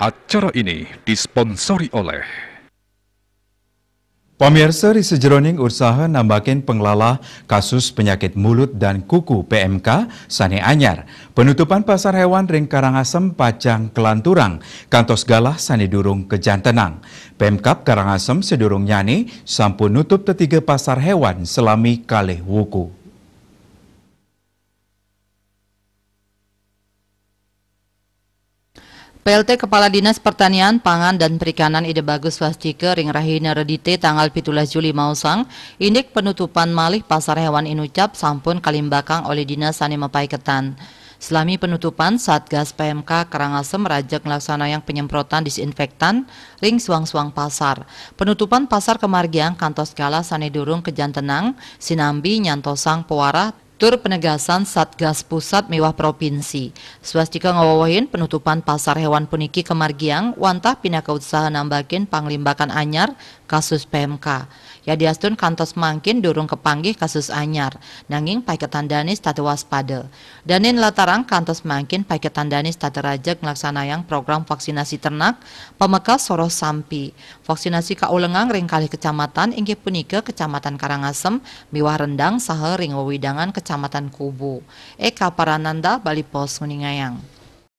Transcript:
Acara ini disponsori oleh Pemirsa di sejeroning usaha nambahkan pengelola kasus penyakit mulut dan kuku PMK Sane Anyar. Penutupan pasar hewan Ring Karangasem Pacang Kelanturang, Kantos Galah Sane Durung Kejantenang. Pemkap Karangasem sedurung nyani sampun nutup ketiga pasar hewan selami kalih wuku. PLT Kepala Dinas Pertanian, Pangan dan Perikanan Ide Bagus Wasdike Ring Rahina Redite tanggal 17 Juli Mausang, indik penutupan malih pasar hewan Inucap sampun kalimbakang oleh Dinas Sani Ketan. Selami penutupan, Satgas PMK Karangasem rajak yang penyemprotan disinfektan ring suang-suang pasar. Penutupan pasar kemargiang kantos kala sanedurung kejan tenang, sinambi nyantosang pewara tur Penegasan Satgas Pusat Mewah Provinsi. Swastika ngawawahin penutupan pasar hewan puniki kemargiang wantah pindah ke usaha nambakin panglimbakan anyar kasus PMK. Ya diastun kantos mangkin durung kepanggih kasus anyar, nanging paketan danis tate waspada. Danin latarang kantos mangkin paketan danis tate rajak ngelaksanayang program vaksinasi ternak, pemekas soros sampi. Vaksinasi kaulengang ringkali kecamatan inggih punike kecamatan Karangasem, Miwah Rendang, sahel ring kecamatan Kecamatan Kubu. Eka Parananda, Bali Pos Meningayang.